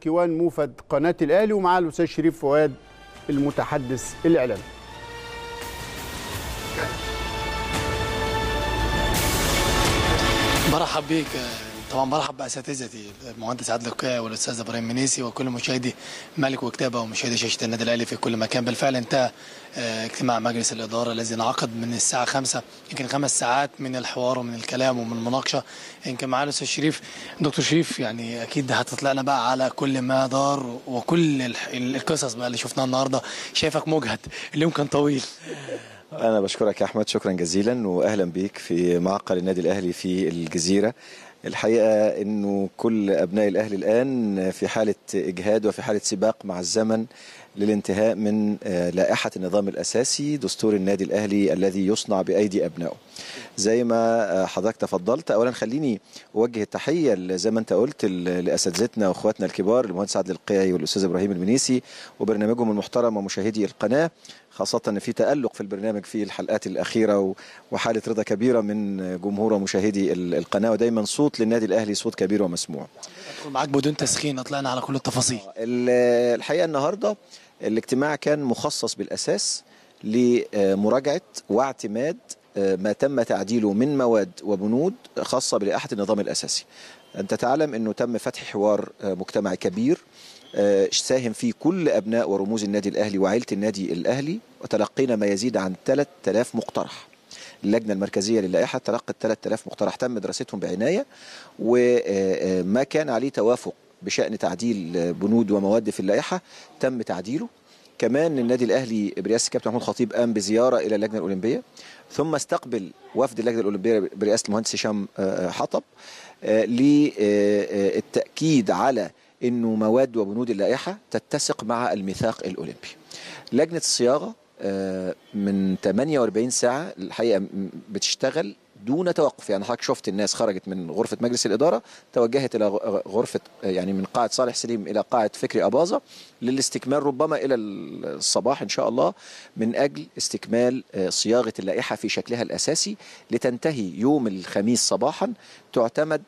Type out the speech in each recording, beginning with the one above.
كيوان موفد قناة الأهلي ومعاه الأستاذ شريف فؤاد المتحدث الإعلامي. مرحب بيك طبعا برحب باساتذتي المهندس عادل القيعي والاستاذ ابراهيم منيسي وكل مشاهدي ملك وكتابه ومشاهدي شاشه النادي الاهلي في كل مكان بالفعل انتهى آه، اجتماع مجلس الاداره الذي انعقد من الساعه 5 يمكن خمس ساعات من الحوار ومن الكلام ومن المناقشه يمكن معانا الاستاذ شريف دكتور شريف يعني اكيد هتطلعنا بقى على كل ما دار وكل القصص بقى اللي شفناها النهارده شايفك مجهد اليوم كان طويل أنا بشكرك يا أحمد شكرا جزيلا وأهلا بيك في معقل النادي الأهلي في الجزيرة الحقيقة أنه كل أبناء الأهلي الآن في حالة إجهاد وفي حالة سباق مع الزمن للانتهاء من آه، لائحة النظام الأساسي دستور النادي الأهلي الذي يصنع بأيدي أبنائه زي ما آه، حضرتك تفضلت أولا خليني أوجه التحية زي ما أنت قلت لأساتذتنا وأخواتنا الكبار المهندس عادل القيعي والأستاذ إبراهيم المنيسي وبرنامجهم المحترم ومشاهدي القناة خاصة أن في تألق في البرنامج في الحلقات الأخيرة وحالة رضا كبيرة من جمهور ومشاهدي القناة ودايما صوت للنادي الأهلي صوت كبير ومسموع ادخل معاك بدون تسخين طلعنا على كل التفاصيل آه، الحقيقه النهارده الاجتماع كان مخصص بالاساس لمراجعه واعتماد آه، ما تم تعديله من مواد وبنود خاصه بلائحه النظام الاساسي. انت تعلم انه تم فتح حوار آه، مجتمعي كبير ساهم فيه كل ابناء ورموز النادي الاهلي وعائله النادي الاهلي وتلقينا ما يزيد عن 3000 مقترح. اللجنه المركزيه للائحه تلقت 3000 مقترح تم دراستهم بعنايه وما آه، آه، كان عليه توافق بشان تعديل بنود ومواد في اللائحه تم تعديله كمان النادي الاهلي برئاسه الكابتن محمود خطيب قام بزياره الى اللجنه الاولمبيه ثم استقبل وفد اللجنه الاولمبيه برئاسه المهندس هشام آه، حطب للتاكيد على انه مواد وبنود اللائحه تتسق مع الميثاق الاولمبي لجنه الصياغه آه، من 48 ساعه الحقيقه بتشتغل دون توقف يعني حضرتك شفت الناس خرجت من غرفه مجلس الاداره توجهت الى غرفه آه، يعني من قاعه صالح سليم الى قاعه فكري اباظه للاستكمال ربما الى الصباح ان شاء الله من اجل استكمال آه، صياغه اللائحه في شكلها الاساسي لتنتهي يوم الخميس صباحا تعتمد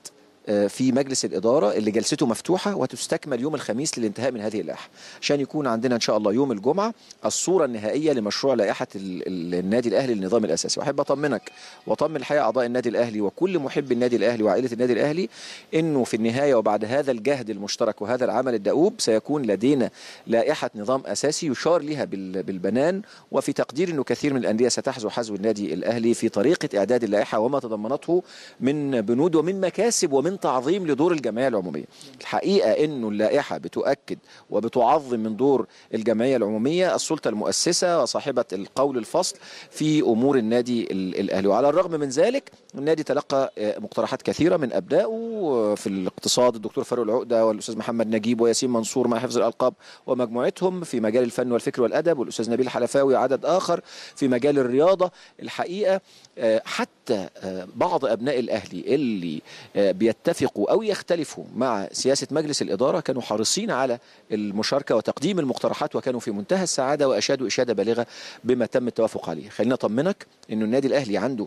آه، في مجلس الإدارة اللي جلسته مفتوحة وتستكمل يوم الخميس للانتهاء من هذه اللائحة عشان يكون عندنا إن شاء الله يوم الجمعة الصورة النهائية لمشروع لائحة النادي الأهلي للنظام الأساسي وأحب أطمنك وأطمن الحقيقة أعضاء النادي الأهلي وكل محب النادي الأهلي وعائلة النادي الأهلي إنه في النهاية وبعد هذا الجهد المشترك وهذا العمل الدؤوب سيكون لدينا لائحة نظام أساسي يشار لها بالبنان وفي تقدير أنه كثير من الأندية ستحذو حذو النادي الأهلي في طريقة إعداد اللائحة وما تضمنته من بنود ومن مكاسب ومن من تعظيم لدور الجمعيه العموميه الحقيقه انه اللائحه بتؤكد وبتعظم من دور الجمعيه العموميه السلطه المؤسسه وصاحبه القول الفصل في امور النادي الاهلي وعلى الرغم من ذلك النادي تلقى آه، مقترحات كثيره من ابنائه آه، في الاقتصاد الدكتور فاروق العقده والاستاذ محمد نجيب وياسين منصور مع حفظ الالقاب ومجموعتهم في مجال الفن والفكر والادب والاستاذ نبيل حلفاوي وعدد اخر في مجال الرياضه الحقيقه آه، حتى بعض ابناء الاهلي اللي بيتفقوا او يختلفوا مع سياسه مجلس الاداره كانوا حريصين على المشاركه وتقديم المقترحات وكانوا في منتهى السعاده واشادوا اشاده بالغه بما تم التوافق عليه خلينا اطمنك انه النادي الاهلي عنده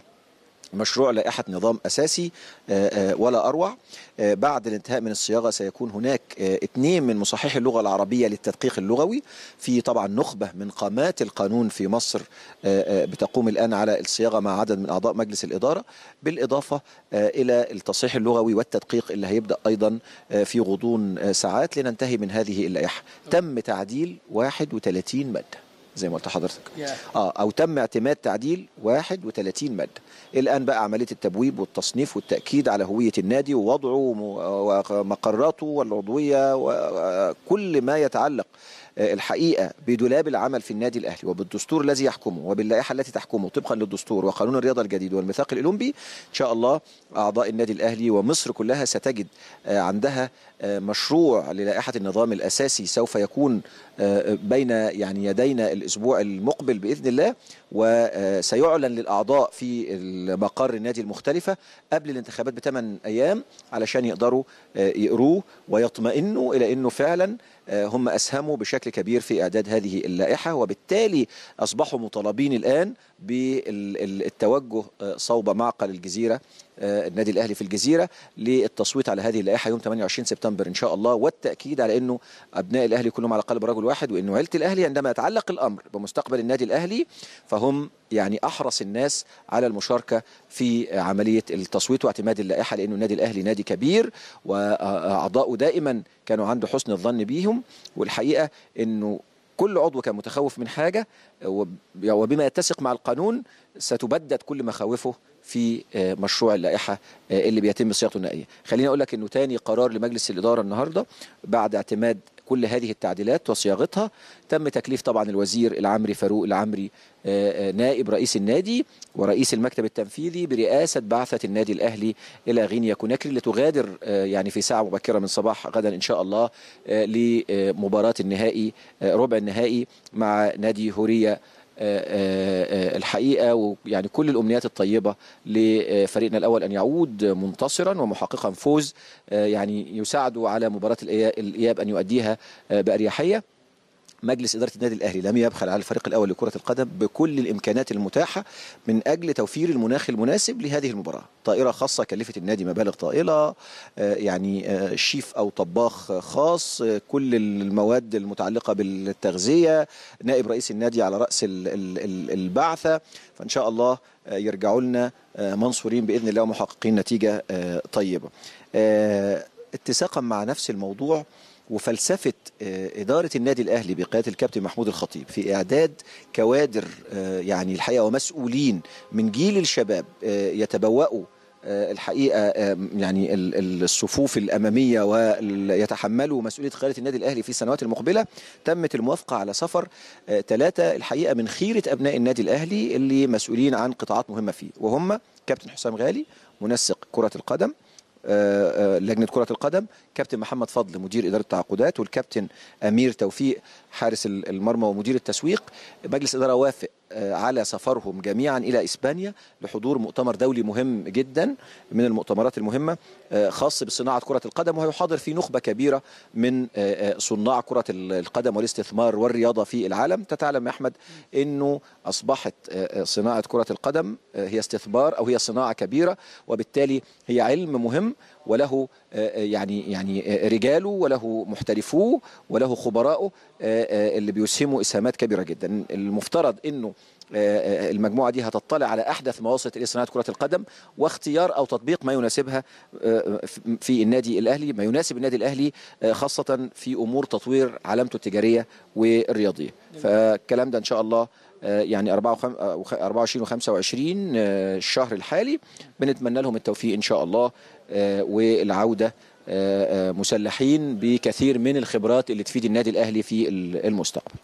مشروع لائحة نظام أساسي آه، آه، ولا أروع آه، بعد الانتهاء من الصياغة سيكون هناك اثنين من مصححي اللغة العربية للتدقيق اللغوي في طبعا نخبة من قامات القانون في مصر بتقوم الآن على الصياغة مع عدد من أعضاء مجلس الإدارة بالإضافة إلى التصحيح اللغوي والتدقيق اللي هيبدأ أيضا في غضون ساعات لننتهي من هذه اللائحة تم تعديل 31 مادة زي ما قلت لحضرتك اه او تم اعتماد تعديل 31 ماده الان بقى عمليه التبويب والتصنيف والتاكيد على هويه النادي ووضعه ومقراته والعضويه وكل آه، ما يتعلق آه، الحقيقه بدولاب العمل في النادي الاهلي وبالدستور الذي يحكمه وباللائحه التي تحكمه طبقا للدستور وقانون الرياضه الجديد والميثاق الاولمبي ان شاء الله اعضاء النادي الاهلي ومصر كلها ستجد آه، عندها آه، مشروع للائحه النظام الاساسي سوف يكون بين يعني يدينا الاسبوع المقبل باذن الله وسيعلن للاعضاء في مقر النادي المختلفه قبل الانتخابات بثمان ايام علشان يقدروا آه، يقروه ويطمئنوا الى انه فعلا آه، هم اسهموا بشكل كبير في اعداد هذه اللائحه وبالتالي اصبحوا مطالبين الان بالتوجه آه، صوب معقل الجزيره آه، النادي الاهلي في الجزيره للتصويت على هذه اللائحه يوم 28 سبتمبر ان شاء الله والتاكيد على انه ابناء الاهلي كلهم على قلب رجل واحد وانه عيله الاهلي عندما يتعلق الامر بمستقبل النادي الاهلي فهم يعني احرص الناس على المشاركه في عمليه التصويت واعتماد اللائحه لانه النادي الاهلي نادي كبير واعضائه دائما كانوا عنده حسن الظن بيهم والحقيقه انه كل عضو كان متخوف من حاجه وبما يتسق مع القانون ستبدد كل مخاوفه في آه، مشروع اللائحه آه، اللي بيتم صياغته النهائيه خليني اقول لك انه تاني قرار لمجلس الاداره النهارده بعد اعتماد كل هذه التعديلات وصياغتها تم تكليف طبعا الوزير العمري فاروق العمري آه، نائب رئيس النادي ورئيس المكتب التنفيذي برئاسة بعثة النادي الأهلي إلى غينيا كوناكري لتغادر يعني في ساعة مبكرة من صباح غدا إن شاء الله لمباراة النهائي ربع النهائي مع نادي هورية آه، آه، آه، الحقيقه ويعني كل الامنيات الطيبه لفريقنا الاول ان يعود منتصرا ومحققا فوز يعني يساعده على مباراه الاياب ان يؤديها باريحيه مجلس إدارة النادي الأهلي لم يبخل على الفريق الأول لكرة القدم بكل الإمكانات المتاحة من أجل توفير المناخ المناسب لهذه المباراة طائرة خاصة كلفت النادي مبالغ طائلة آه، يعني آه، شيف أو طباخ خاص آه، كل المواد المتعلقة بالتغذية نائب رئيس النادي على رأس البعثة فإن شاء الله يرجعوا لنا منصورين بإذن الله ومحققين نتيجة طيبة اتساقا مع نفس الموضوع وفلسفه آه، اداره النادي الاهلي بقياده الكابتن محمود الخطيب في اعداد كوادر آه، يعني الحقيقه ومسؤولين من جيل الشباب آه، يتبوأوا الحقيقه يعني الصفوف الاماميه ويتحملوا مسؤوليه قياده النادي الاهلي في السنوات المقبله تمت الموافقه على سفر ثلاثه الحقيقه من خيره ابناء النادي الاهلي اللي مسؤولين عن قطاعات مهمه فيه وهم كابتن حسام غالي منسق كره القدم آه، آه، لجنه كره القدم كابتن محمد فضل مدير اداره التعاقدات والكابتن امير توفيق حارس المرمى ومدير التسويق مجلس اداره وافق آه، على سفرهم جميعا إلى إسبانيا لحضور مؤتمر دولي مهم جدا من المؤتمرات المهمة آه، خاص بصناعة كرة القدم وهيحاضر فيه نخبة كبيرة من آه، صناع كرة القدم والاستثمار والرياضة في العالم تتعلم يا أحمد أنه أصبحت صناعة كرة القدم هي استثمار أو هي صناعة كبيرة وبالتالي هي علم مهم وله يعني يعني رجاله وله محترفوه وله خبراءه اللي بيسهموا اسهامات كبيره جدا المفترض انه آه، آه، المجموعه دي هتطلع على احدث ما وصلت اليه صناعه كره القدم واختيار او تطبيق ما يناسبها آه، في النادي الاهلي ما يناسب النادي الاهلي خاصه في امور تطوير علامته التجاريه والرياضيه فالكلام ده ان شاء الله يعني 24 و25 الشهر الحالي بنتمنى لهم التوفيق ان شاء الله والعوده مسلحين بكثير من الخبرات اللي تفيد النادي الاهلي في المستقبل.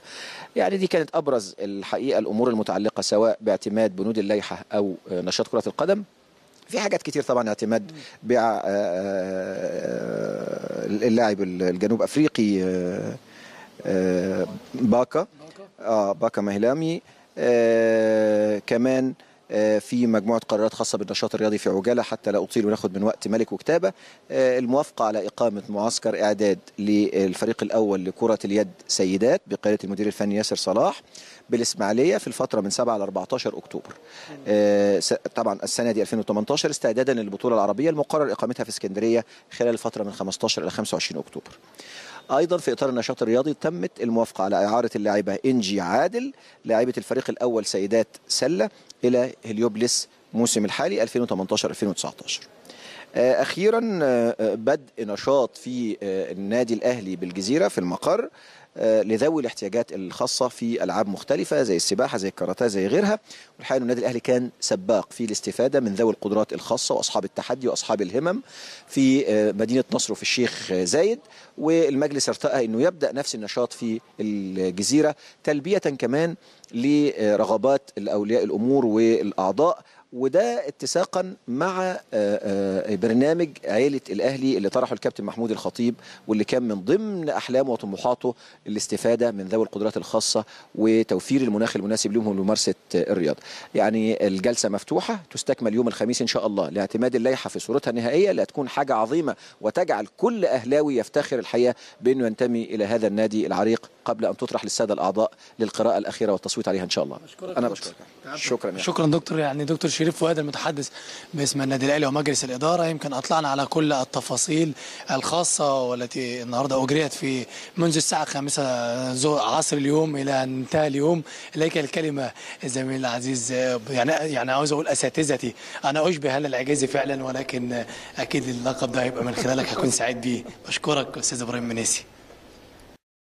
يعني دي كانت ابرز الحقيقه الامور المتعلقه سواء باعتماد بنود اللائحه او نشاط كره القدم. في حاجات كتير طبعا اعتماد بيع آه، آه، اللاعب الجنوب افريقي آه، باكا اه باكا مهلامي كمان آه، في مجموعه قرارات خاصه بالنشاط الرياضي في عجاله حتى لا اطيل وناخد من وقت ملك وكتابه آه، الموافقه على اقامه معسكر اعداد للفريق الاول لكره اليد سيدات بقياده المدير الفني ياسر صلاح بالاسماعيليه في الفتره من 7 ل 14 اكتوبر آه، طبعا السنه دي 2018 استعدادا للبطوله العربيه المقرر اقامتها في اسكندريه خلال الفتره من 15 الى 25 اكتوبر ايضا في اطار النشاط الرياضي تمت الموافقه على اعاره اللاعبه انجي عادل لاعبه الفريق الاول سيدات سله الى هليوبلس موسم الحالي 2018 2019 آه، اخيرا آه، آه، بدء نشاط في النادي الاهلي بالجزيره في المقر لذوي الاحتياجات الخاصه في العاب مختلفه زي السباحه زي الكاراتيه زي غيرها والحقيقه النادي الاهلي كان سباق في الاستفاده من ذوي القدرات الخاصه واصحاب التحدي واصحاب الهمم في مدينه نصر في الشيخ زايد والمجلس ارتأى انه يبدا نفس النشاط في الجزيره تلبيه كمان لرغبات الاولياء الامور والاعضاء وده اتساقا مع آه، آه، برنامج عيله الاهلي اللي طرحه الكابتن محمود الخطيب واللي كان من ضمن احلامه وطموحاته الاستفاده من ذوي القدرات الخاصه وتوفير المناخ المناسب لهم لممارسه الرياضه. يعني الجلسه مفتوحه تستكمل يوم الخميس ان شاء الله لاعتماد اللائحه في صورتها النهائيه اللي هتكون حاجه عظيمه وتجعل كل اهلاوي يفتخر الحقيقه بانه ينتمي الى هذا النادي العريق قبل أن تطرح للسادة الأعضاء للقراءة الأخيرة والتصويت عليها إن شاء الله أشكرك أنا بشكرك شكرا يعني. شكرا دكتور يعني دكتور شريف فؤاد المتحدث باسم النادي الأهلي ومجلس الإدارة يمكن أطلعنا على كل التفاصيل الخاصة والتي النهاردة أجريت في منذ الساعة 5 عصر اليوم إلى أن انتهى اليوم إليك الكلمة الزميل العزيز يعني يعني عاوز أقول أساتذتي أنا أشبه هلا العجازي فعلا ولكن أكيد اللقب ده هيبقى من خلالك هكون سعيد بيه بشكرك أستاذ إبراهيم منيسي